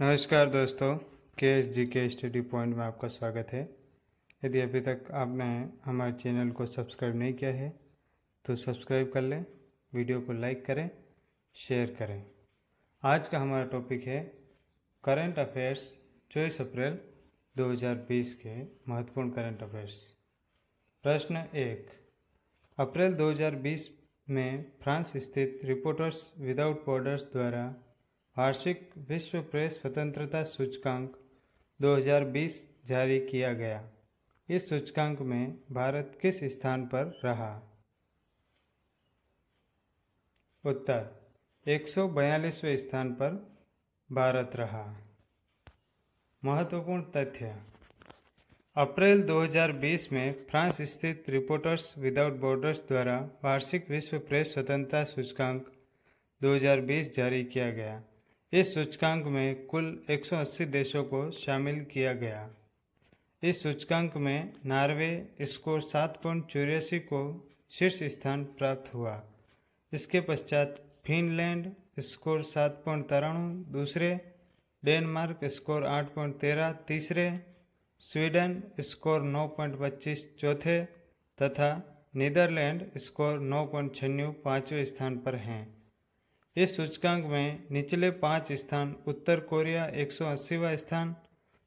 नमस्कार दोस्तों के एस जी के स्टडी पॉइंट में आपका स्वागत है यदि अभी तक आपने हमारे चैनल को सब्सक्राइब नहीं किया है तो सब्सक्राइब कर लें वीडियो को लाइक करें शेयर करें आज का हमारा टॉपिक है करंट अफेयर्स चौबीस अप्रैल 2020 के महत्वपूर्ण करंट अफेयर्स प्रश्न एक अप्रैल 2020 में फ्रांस स्थित रिपोर्टर्स विदाउट बॉर्डर्स द्वारा वार्षिक विश्व प्रेस स्वतंत्रता सूचकांक 2020 जारी किया गया इस सूचकांक में भारत किस स्थान पर रहा उत्तर एक स्थान पर भारत रहा महत्वपूर्ण तथ्य अप्रैल 2020 में फ्रांस स्थित रिपोर्टर्स विदाउट बॉर्डर्स द्वारा वार्षिक विश्व प्रेस स्वतंत्रता सूचकांक 2020 जारी किया गया इस सूचकांक में कुल 180 देशों को शामिल किया गया इस सूचकांक में नार्वे स्कोर सात पॉइंट चौरासी को शीर्ष स्थान प्राप्त हुआ इसके पश्चात फिनलैंड स्कोर सात पॉइंट तिरानवे दूसरे डेनमार्क स्कोर आठ पॉइंट तेरह तीसरे स्वीडन स्कोर नौ पॉइंट पच्चीस चौथे तथा नीदरलैंड स्कोर नौ पॉइंट छन्नू पाँचवें स्थान पर हैं इस सूचकांक में निचले पाँच स्थान उत्तर कोरिया एक सौ अस्सीवा स्थान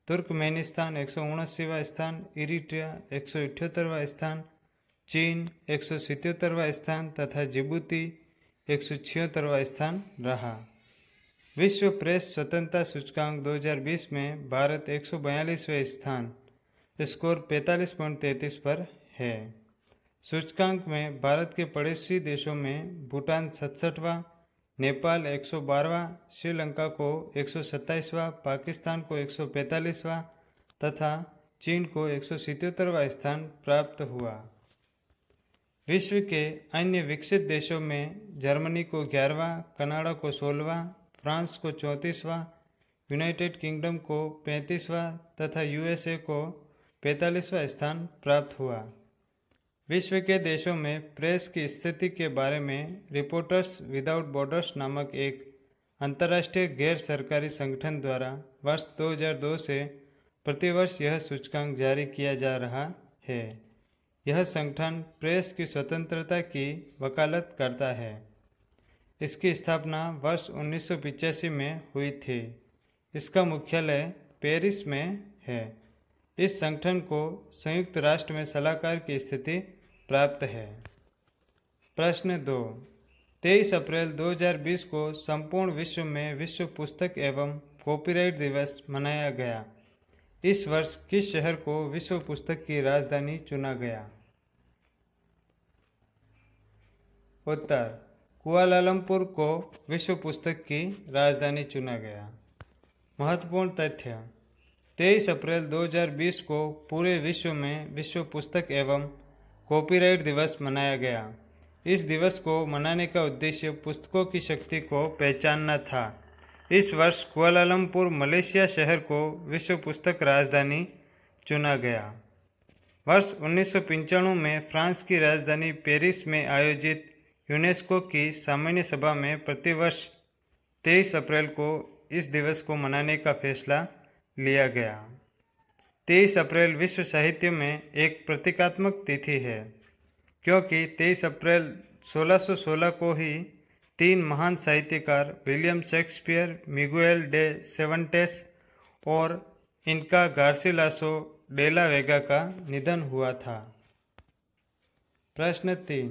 तुर्कमेनिस्तान एक सौ उनासीवा स्थान इरिट्रिया एक सौ स्थान चीन एक सौ स्थान तथा जिबूती एक सौ छिहत्तरवा स्थान रहा विश्व प्रेस स्वतंत्रता सूचकांक 2020 में भारत एक सौ स्थान स्कोर 45.33 पर है सूचकांक में भारत के पड़ोसी देशों में भूटान सतसठवा नेपाल एक सौ श्रीलंका को एक सौ पाकिस्तान को एक सौ तथा चीन को एक सौ स्थान प्राप्त हुआ विश्व के अन्य विकसित देशों में जर्मनी को ग्यारहवा कनाडा को सोलहवा फ्रांस को चौंतीसवा यूनाइटेड किंगडम को पैंतीसवा तथा यूएसए को पैंतालीसवा स्थान प्राप्त हुआ विश्व के देशों में प्रेस की स्थिति के बारे में रिपोर्टर्स विदाउट बॉर्डर्स नामक एक अंतर्राष्ट्रीय गैर सरकारी संगठन द्वारा वर्ष 2002 से प्रतिवर्ष यह सूचकांक जारी किया जा रहा है यह संगठन प्रेस की स्वतंत्रता की वकालत करता है इसकी स्थापना वर्ष उन्नीस में हुई थी इसका मुख्यालय पेरिस में है इस संगठन को संयुक्त राष्ट्र में सलाहकार की स्थिति प्राप्त है प्रश्न दो तेईस अप्रैल 2020 को संपूर्ण विश्व में विश्व पुस्तक एवं कॉपीराइट दिवस मनाया गया इस वर्ष किस शहर को विश्व पुस्तक की राजधानी चुना गया उत्तर कुआलालमपुर को विश्व पुस्तक की राजधानी चुना गया महत्वपूर्ण तथ्य 23 अप्रैल 2020 को पूरे विश्व में विश्व पुस्तक एवं कॉपीराइट दिवस मनाया गया इस दिवस को मनाने का उद्देश्य पुस्तकों की शक्ति को पहचानना था इस वर्ष कुआलालमपुर मलेशिया शहर को विश्व पुस्तक राजधानी चुना गया वर्ष उन्नीस में फ्रांस की राजधानी पेरिस में आयोजित यूनेस्को की सामान्य सभा में प्रतिवर्ष 23 अप्रैल को इस दिवस को मनाने का फैसला लिया गया तेईस अप्रैल विश्व साहित्य में एक प्रतीकात्मक तिथि है क्योंकि तेईस अप्रैल 1616 को ही तीन महान साहित्यकार William Shakespeare Miguel de Cervantes और इनका गार्सिलासो डेला वेगा का निधन हुआ था प्रश्न तीन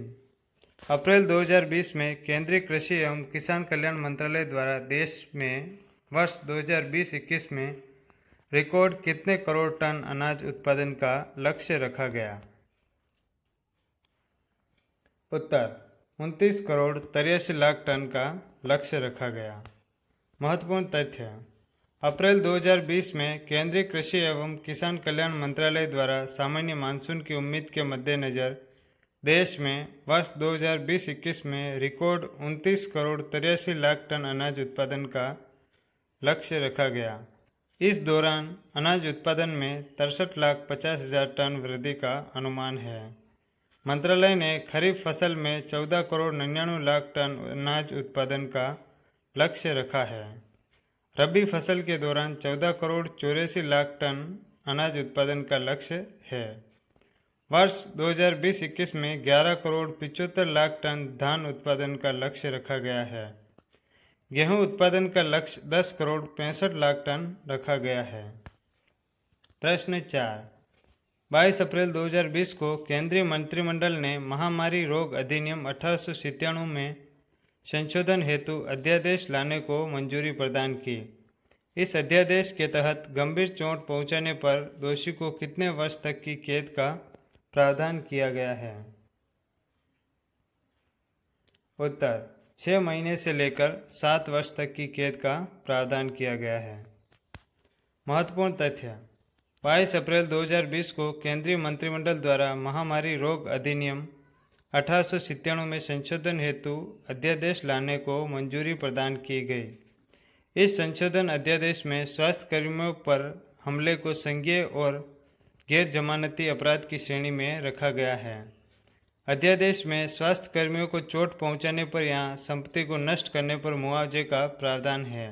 अप्रैल 2020 में केंद्रीय कृषि एवं किसान कल्याण मंत्रालय द्वारा देश में वर्ष 2020-21 में रिकॉर्ड कितने करोड़ टन अनाज उत्पादन का लक्ष्य रखा गया उत्तर उनतीस करोड़ तिरासी लाख टन का लक्ष्य रखा गया महत्वपूर्ण तथ्य अप्रैल 2020 में केंद्रीय कृषि एवं किसान कल्याण मंत्रालय द्वारा सामान्य मानसून की उम्मीद के मद्देनज़र देश में वर्ष 2020-21 में रिकॉर्ड 29 करोड़ तिरासी लाख टन अनाज उत्पादन का लक्ष्य रखा गया इस दौरान अनाज उत्पादन में तिरसठ लाख पचास हजार टन वृद्धि का अनुमान है मंत्रालय ने खरीफ फसल में चौदह करोड़ निन्यानवे लाख टन अनाज उत्पादन का लक्ष्य रखा है रबी फसल के दौरान चौदह करोड़ चौरासी लाख टन अनाज उत्पादन का लक्ष्य है वर्ष 2020-21 में 11 करोड़ पिचहत्तर लाख टन धान उत्पादन का लक्ष्य रखा गया है गेहूं उत्पादन का लक्ष्य 10 करोड़ पैंसठ लाख टन रखा गया है प्रश्न चार बाईस अप्रैल 2020 को केंद्रीय मंत्रिमंडल ने महामारी रोग अधिनियम अठारह में संशोधन हेतु अध्यादेश लाने को मंजूरी प्रदान की इस अध्यादेश के तहत गंभीर चोट पहुंचाने पर दोषी को कितने वर्ष तक की कैद का प्रावधान किया गया है उत्तर छः महीने से लेकर सात वर्ष तक की कैद का प्रावधान किया गया है महत्वपूर्ण तथ्य बाईस अप्रैल 2020 को केंद्रीय मंत्रिमंडल द्वारा महामारी रोग अधिनियम अठारह में संशोधन हेतु अध्यादेश लाने को मंजूरी प्रदान की गई इस संशोधन अध्यादेश में स्वास्थ्य कर्मियों पर हमले को संज्ञेय और गैर जमानती अपराध की श्रेणी में रखा गया है अध्यादेश में स्वास्थ्य कर्मियों को चोट पहुंचाने पर या संपत्ति को नष्ट करने पर मुआवजे का प्रावधान है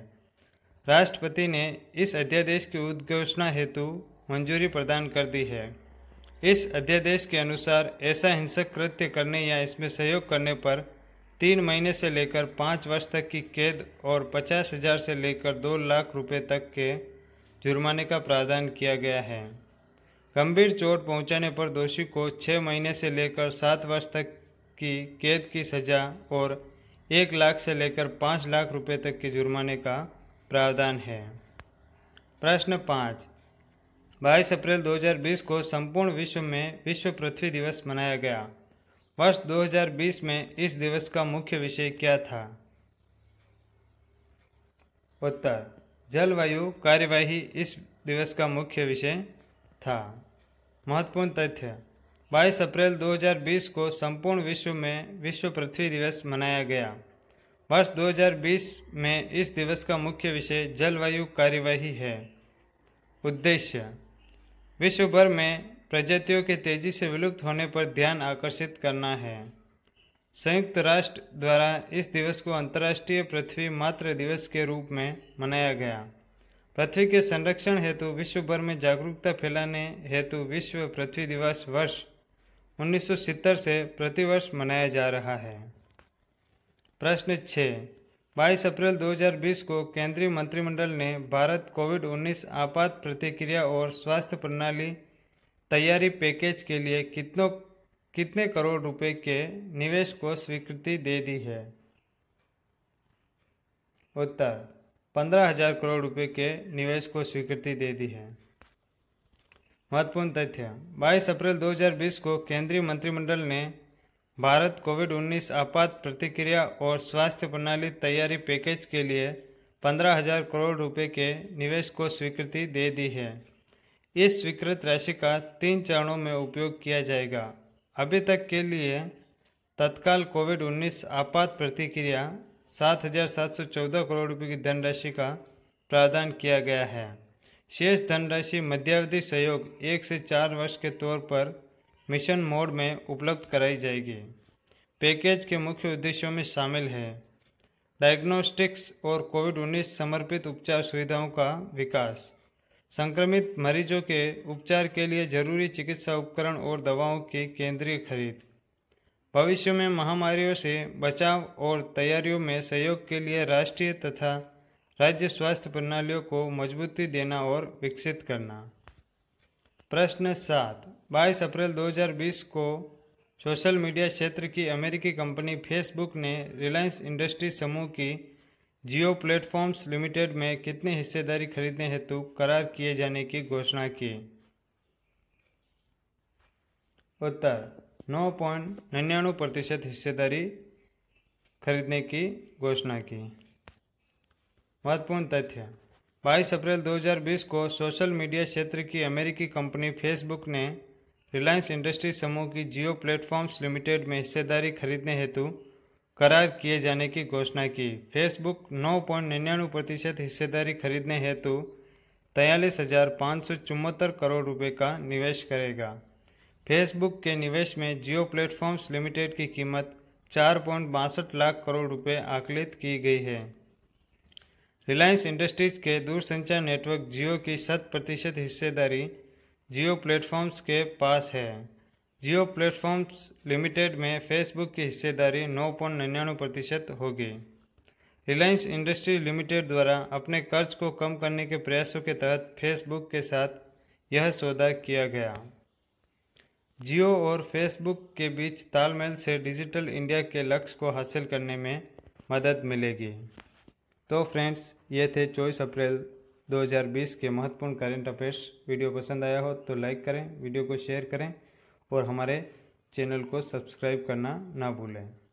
राष्ट्रपति ने इस अध्यादेश की उद्घोषणा हेतु मंजूरी प्रदान कर दी है इस अध्यादेश के अनुसार ऐसा हिंसक कृत्य करने या इसमें सहयोग करने पर तीन महीने से लेकर पाँच वर्ष तक की कैद और पचास हजार से लेकर दो लाख रुपए तक के जुर्माने का प्रावधान किया गया है गंभीर चोट पहुंचाने पर दोषी को छः महीने से लेकर सात वर्ष तक की कैद की सज़ा और एक लाख से लेकर पाँच लाख रुपए तक के जुर्माने का प्रावधान है प्रश्न पाँच बाईस अप्रैल 2020 को संपूर्ण विश्व में विश्व पृथ्वी दिवस मनाया गया वर्ष 2020 में इस दिवस का मुख्य विषय क्या था उत्तर जलवायु कार्यवाही इस दिवस का मुख्य विषय था महत्वपूर्ण तथ्य 22 अप्रैल 2020 को संपूर्ण विश्व में विश्व पृथ्वी दिवस मनाया गया वर्ष 2020 में इस दिवस का मुख्य विषय जलवायु कार्यवाही है उद्देश्य विश्व भर में प्रजातियों के तेजी से विलुप्त होने पर ध्यान आकर्षित करना है संयुक्त राष्ट्र द्वारा इस दिवस को अंतर्राष्ट्रीय पृथ्वी मात्र दिवस के रूप में मनाया गया पृथ्वी के संरक्षण हेतु विश्व भर में जागरूकता फैलाने हेतु विश्व पृथ्वी दिवस वर्ष उन्नीस से प्रतिवर्ष मनाया जा रहा है प्रश्न छः बाईस अप्रैल 2020 को केंद्रीय मंत्रिमंडल ने भारत कोविड 19 आपात प्रतिक्रिया और स्वास्थ्य प्रणाली तैयारी पैकेज के लिए कितनों कितने करोड़ रुपए के निवेश को स्वीकृति दे दी है उत्तर पंद्रह हजार करोड़ रुपए के निवेश को स्वीकृति दे दी है महत्वपूर्ण तथ्य 22 अप्रैल 2020 को केंद्रीय मंत्रिमंडल ने भारत कोविड 19 आपात प्रतिक्रिया और स्वास्थ्य प्रणाली तैयारी पैकेज के लिए पंद्रह हजार करोड़ रुपए के निवेश को स्वीकृति दे दी है इस स्वीकृत राशि का तीन चरणों में उपयोग किया जाएगा अभी तक के लिए तत्काल कोविड 19 आपात प्रतिक्रिया सात हजार सात सौ चौदह करोड़ रुपये की धनराशि का प्रावधान किया गया है शेष धनराशि मध्यावधि सहयोग एक से चार वर्ष के तौर पर मिशन मोड में उपलब्ध कराई जाएगी पैकेज के मुख्य उद्देश्यों में शामिल है डायग्नोस्टिक्स और कोविड उन्नीस समर्पित उपचार सुविधाओं का विकास संक्रमित मरीजों के उपचार के लिए जरूरी चिकित्सा उपकरण और दवाओं की केंद्रीय खरीद भविष्य में महामारियों से बचाव और तैयारियों में सहयोग के लिए राष्ट्रीय तथा राज्य स्वास्थ्य प्रणालियों को मजबूती देना और विकसित करना प्रश्न सात बाईस अप्रैल 2020 को सोशल मीडिया क्षेत्र की अमेरिकी कंपनी फेसबुक ने रिलायंस इंडस्ट्री समूह की जियो प्लेटफॉर्म्स लिमिटेड में कितने हिस्सेदारी खरीदने हेतु करार किए जाने की घोषणा की उत्तर नौ पॉइंट निन्यानवे प्रतिशत हिस्सेदारी खरीदने की घोषणा की महत्वपूर्ण तथ्य 22 अप्रैल 2020 को सोशल मीडिया क्षेत्र की अमेरिकी कंपनी फेसबुक ने रिलायंस इंडस्ट्री समूह की जियो प्लेटफॉर्म्स लिमिटेड में हिस्सेदारी खरीदने हेतु करार किए जाने की घोषणा की फेसबुक नौ पॉइंट निन्यानवे प्रतिशत हिस्सेदारी खरीदने हेतु तयालीस हज़ार पाँच सौ चौहत्तर करोड़ रुपये का निवेश करेगा फेसबुक के निवेश में जियो प्लेटफॉर्म्स लिमिटेड की कीमत चार पॉइंट बासठ लाख करोड़ रुपए आकलित की गई है रिलायंस इंडस्ट्रीज के दूरसंचार नेटवर्क जियो की शत प्रतिशत हिस्सेदारी जियो प्लेटफॉर्म्स के पास है जियो प्लेटफॉर्म्स लिमिटेड में फेसबुक की हिस्सेदारी नौ पॉइंट निन्यानवे प्रतिशत होगी रिलायंस इंडस्ट्रीज लिमिटेड द्वारा अपने कर्ज को कम करने के प्रयासों के तहत फेसबुक के साथ यह सौदा किया गया जियो और फेसबुक के बीच तालमेल से डिजिटल इंडिया के लक्ष्य को हासिल करने में मदद मिलेगी तो फ्रेंड्स ये थे चौबीस अप्रैल 2020 के महत्वपूर्ण करंट अफेयर्स वीडियो पसंद आया हो तो लाइक करें वीडियो को शेयर करें और हमारे चैनल को सब्सक्राइब करना ना भूलें